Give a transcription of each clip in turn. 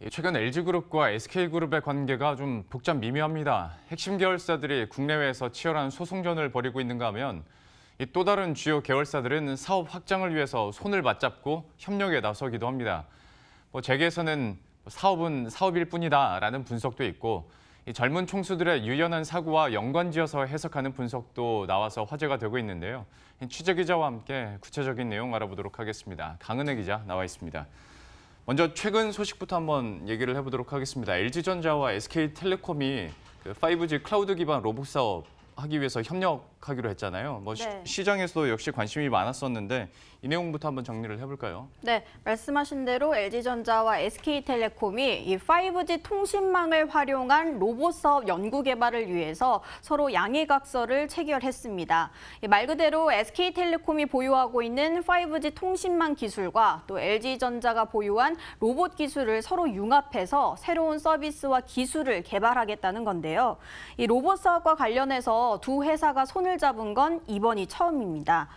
예, 최근 LG그룹과 SK그룹의 관계가 좀 복잡 미묘합니다. 핵심 계열사들이 국내외에서 치열한 소송전을 벌이고 있는가 하면 또 다른 주요 계열사들은 사업 확장을 위해서 손을 맞잡고 협력에 나서기도 합니다. 뭐 재계에서는 뭐 사업은 사업일 뿐이다라는 분석도 있고 이 젊은 총수들의 유연한 사고와 연관지어서 해석하는 분석도 나와서 화제가 되고 있는데요. 취재 기자와 함께 구체적인 내용 알아보도록 하겠습니다. 강은혜 기자 나와 있습니다. 먼저 최근 소식부터 한번 얘기를 해보도록 하겠습니다. LG전자와 SK텔레콤이 5G 그 클라우드 기반 로봇 사업 하기 위해서 협력하기로 했잖아요. 뭐 네. 시장에서도 역시 관심이 많았었는데 이 내용부터 한번 정리를 해볼까요? 네, 말씀하신 대로 LG전자와 SK텔레콤이 이 5G 통신망을 활용한 로봇 사업 연구 개발을 위해서 서로 양해각서를 체결했습니다. 예, 말 그대로 SK텔레콤이 보유하고 있는 5G 통신망 기술과 또 LG전자가 보유한 로봇 기술을 서로 융합해서 새로운 서비스와 기술을 개발하겠다는 건데요. 이 로봇 사업과 관련해서 두 회사가 손을 잡은 건 이번이 처음입니다.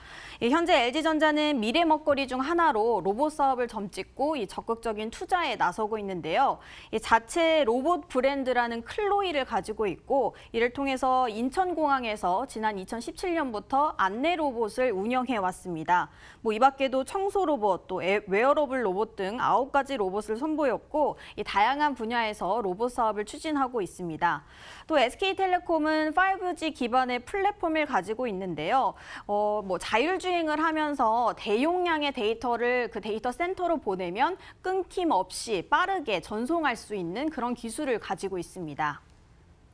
예, 현재 LG전자는 미래 먹거리 중 하나로 로봇 사업을 점찍고 이 적극적인 투자에 나서고 있는데요. 이 자체 로봇 브랜드라는 클로이를 가지고 있고 이를 통해서 인천공항에서 지난 2017년부터 안내 로봇을 운영해 왔습니다. 뭐이 밖에도 청소 로봇, 또 웨어러블 로봇 등 아홉 가지 로봇을 선보였고 이 다양한 분야에서 로봇 사업을 추진하고 있습니다. 또 SK텔레콤은 5G 기반의 플랫폼을 가지고 있는데요. 어, 뭐자율주 수행을 하면서 대용량의 데이터를 그 데이터 센터로 보내면 끊김없이 빠르게 전송할 수 있는 그런 기술을 가지고 있습니다.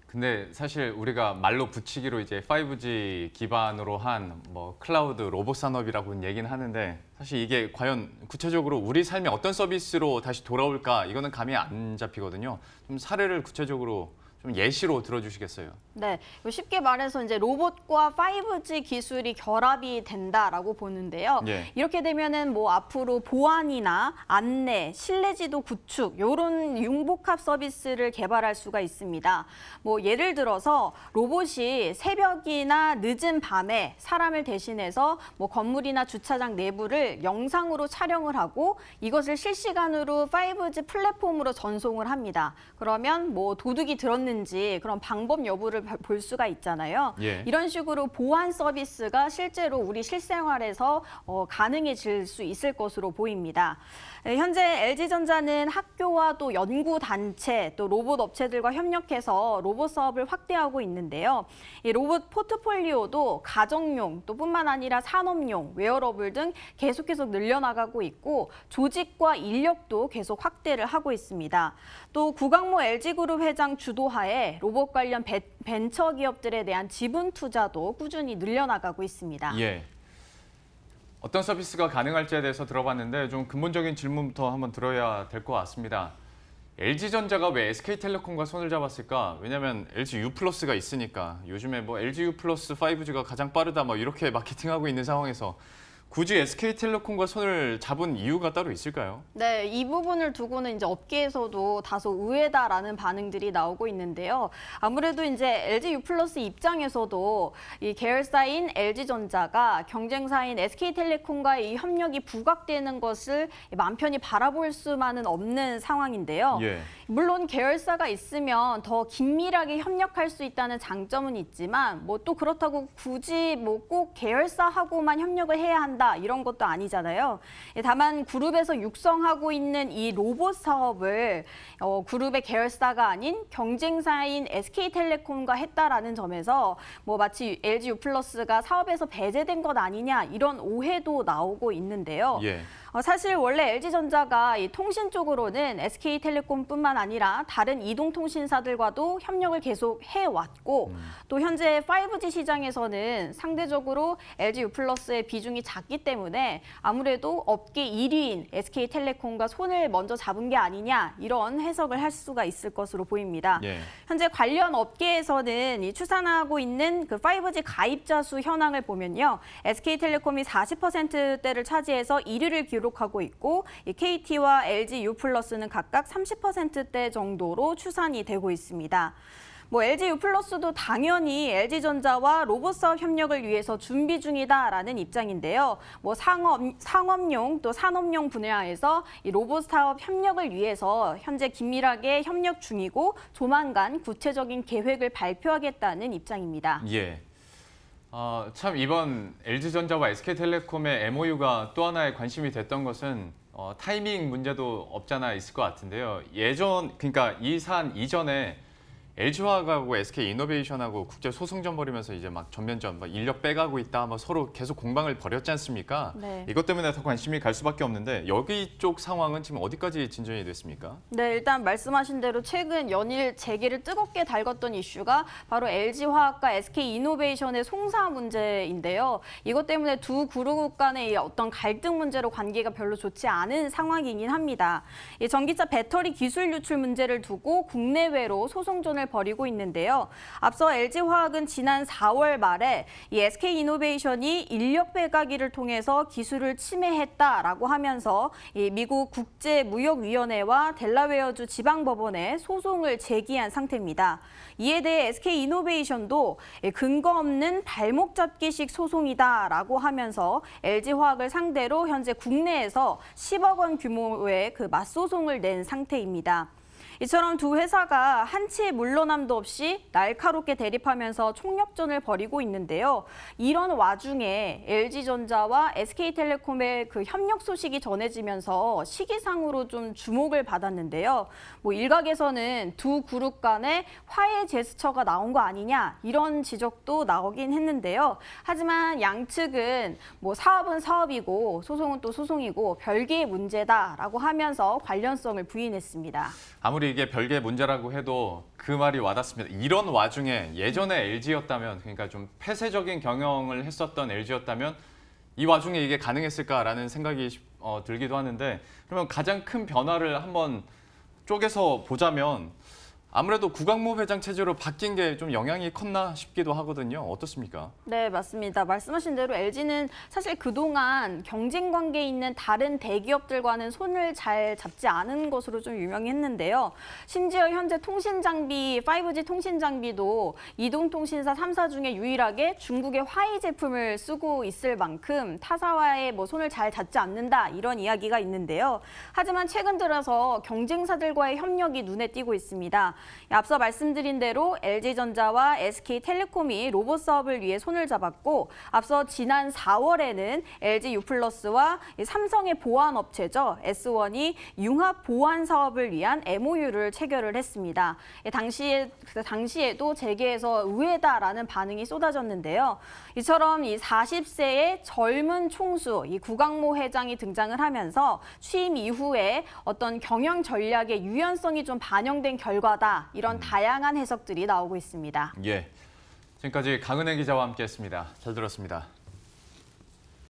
근데 사실 우리가 말로 붙이기로 이제 5G 기반으로 한 뭐 클라우드 로봇 산업이라고는 얘기는 하는데 사실 이게 과연 구체적으로 우리 삶에 어떤 서비스로 다시 돌아올까 이거는 감이 안 잡히거든요. 좀 사례를 구체적으로 좀 예시로 들어주시겠어요? 네, 쉽게 말해서 이제 로봇과 5G 기술이 결합이 된다라고 보는데요. 예. 이렇게 되면은 뭐 앞으로 보안이나 안내, 실내지도 구축 이런 융복합 서비스를 개발할 수가 있습니다. 뭐 예를 들어서 로봇이 새벽이나 늦은 밤에 사람을 대신해서 뭐 건물이나 주차장 내부를 영상으로 촬영을 하고 이것을 실시간으로 5G 플랫폼으로 전송을 합니다. 그러면 뭐 도둑이 들었는 있는지 그런 방법 여부를 볼 수가 있잖아요. 예. 이런 식으로 보안 서비스가 실제로 우리 실생활에서 어, 가능해질 수 있을 것으로 보입니다. 현재 LG전자는 학교와 또 연구단체, 또 로봇 업체들과 협력해서 로봇 사업을 확대하고 있는데요. 이 로봇 포트폴리오도 가정용, 또 뿐만 아니라 산업용, 웨어러블 등 계속 계속 늘려나가고 있고 조직과 인력도 계속 확대를 하고 있습니다. 또 구강모 LG그룹 회장 주도하에 하에 로봇 관련 벤, 벤처 기업들에 대한 지분 투자도 꾸준히 늘려나가고 있습니다. 예. 어떤 서비스가 가능할지에 대해서 들어봤는데 좀 근본적인 질문부터 한번 들어야 될 것 같습니다. LG전자가 왜 SK텔레콤과 손을 잡았을까? 왜냐면 LG U+가 있으니까. 요즘에 뭐 LG U+, 5G가 가장 빠르다 뭐 이렇게 마케팅하고 있는 상황에서 굳이 SK텔레콤과 손을 잡은 이유가 따로 있을까요? 네, 이 부분을 두고는 이제 업계에서도 다소 의외다라는 반응들이 나오고 있는데요. 아무래도 이제 LG U 플러스 입장에서도 이 계열사인 LG전자가 경쟁사인 SK텔레콤과의 이 협력이 부각되는 것을 마 편히 바라볼 수만은 없는 상황인데요. 예. 물론 계열사가 있으면 더 긴밀하게 협력할 수 있다는 장점은 있지만 뭐 또 그렇다고 굳이 뭐 꼭 계열사하고만 협력을 해야 한다. 한다 이런 것도 아니잖아요. 예, 다만 그룹에서 육성하고 있는 이 로봇 사업을 어, 그룹의 계열사가 아닌 경쟁사인 SK텔레콤과 했다라는 점에서 뭐 마치 LG 유 플러스가 사업에서 배제된 것 아니냐 이런 오해도 나오고 있는데요. 예. 어, 사실 원래 LG전자가 이 통신 쪽으로는 SK텔레콤뿐만 아니라 다른 이동통신사들과도 협력을 계속 해왔고 음. 또 현재 5G 시장에서는 상대적으로 LG 유플러스의 비중이 작기 때문에 아무래도 업계 1위인 SK텔레콤과 손을 먼저 잡은 게 아니냐 이런 해석을 할 수가 있을 것으로 보입니다. 예. 현재 관련 업계에서는 이 추산하고 있는 그 5G 가입자 수 현황을 보면요. SK텔레콤이 40%대를 차지해서 1위를 기록 했습니다 기록하고 있고 KT와 LG U+는 각각 30%대 정도로 추산이 되고 있습니다. 뭐 LG U+도 당연히 LG전자와 로봇사업 협력을 위해서 준비 중이다라는 입장인데요. 뭐 상업 상업용 또 산업용 분야에서 이 로봇사업 협력을 위해서 현재 긴밀하게 협력 중이고 조만간 구체적인 계획을 발표하겠다는 입장입니다. 예. 아, 참 이번 LG전자와 SK텔레콤의 MOU가 또 하나의 관심이 됐던 것은 어, 타이밍 문제도 없잖아 있을 것 같은데요. 예전, 그러니까 이산 이전에 LG화학하고 SK 이노베이션하고 국제 소송전 벌이면서 이제 막 전면전, 막 인력 빼가고 있다, 막 서로 계속 공방을 벌였지 않습니까? 네. 이것 때문에 더 관심이 갈 수밖에 없는데 여기 쪽 상황은 지금 어디까지 진전이 됐습니까? 네, 일단 말씀하신 대로 최근 연일 재기를 뜨겁게 달궜던 이슈가 바로 LG화학과 SK 이노베이션의 송사 문제인데요. 이것 때문에 두 그룹 간의 어떤 갈등 문제로 관계가 별로 좋지 않은 상황이긴 합니다. 이 전기차 배터리 기술 유출 문제를 두고 국내외로 소송전을 경쟁을 벌이고 있는데요. 앞서 LG화학은 지난 4월 말에 이 SK이노베이션이 인력 배가기를 통해서 기술을 침해했다라고 하면서 이 미국 국제무역위원회와 델라웨어주 지방법원에 소송을 제기한 상태입니다. 이에 대해 SK이노베이션도 근거 없는 발목 잡기식 소송이다라고 하면서 LG화학을 상대로 현재 국내에서 10억 원 규모의 그 맞소송을 낸 상태입니다. 이처럼 두 회사가 한치의 물러남도 없이 날카롭게 대립하면서 총력전을 벌이고 있는데요. 이런 와중에 LG전자와 SK텔레콤의 그 협력 소식이 전해지면서 시기상으로 좀 주목을 받았는데요. 뭐 일각에서는 두 그룹 간의 화해 제스처가 나온 거 아니냐 이런 지적도 나오긴 했는데요. 하지만 양측은 뭐 사업은 사업이고 소송은 또 소송이고 별개의 문제다라고 하면서 관련성을 부인했습니다. 아무리 아무리 이게 별개의 문제라고 해도 그 말이 와닿습니다. 이런 와중에 예전에 LG였다면 그러니까 좀 폐쇄적인 경영을 했었던 LG였다면 이 와중에 이게 가능했을까라는 생각이 어, 들기도 하는데 그러면 가장 큰 변화를 한번 쪼개서 보자면 아무래도 구강모 회장 체제로 바뀐 게 좀 영향이 컸나 싶기도 하거든요. 어떻습니까? 네, 맞습니다. 말씀하신 대로 LG는 사실 그동안 경쟁 관계에 있는 다른 대기업들과는 손을 잘 잡지 않은 것으로 좀 유명했는데요. 심지어 현재 통신 장비, 5G 통신 장비도 이동통신사 3사 중에 유일하게 중국의 화이 제품을 쓰고 있을 만큼 타사와의 뭐 손을 잘 잡지 않는다 이런 이야기가 있는데요. 하지만 최근 들어서 경쟁사들과의 협력이 눈에 띄고 있습니다. 앞서 말씀드린 대로 LG전자와 SK텔레콤이 로봇 사업을 위해 손을 잡았고 앞서 지난 4월에는 LG 유플러스와 삼성의 보안 업체죠. S1이 융합 보안 사업을 위한 MOU를 체결을 했습니다. 당시에 당시에도 재계에서 의외다라는 반응이 쏟아졌는데요. 이처럼 이 40세의 젊은 총수 이 구강모 회장이 등장을 하면서 취임 이후에 어떤 경영 전략의 유연성이 좀 반영된 결과다. 하다 이런 음. 다양한 해석들이 나오고 있습니다. 예, 지금까지 강은혜 기자와 함께했습니다. 잘 들었습니다.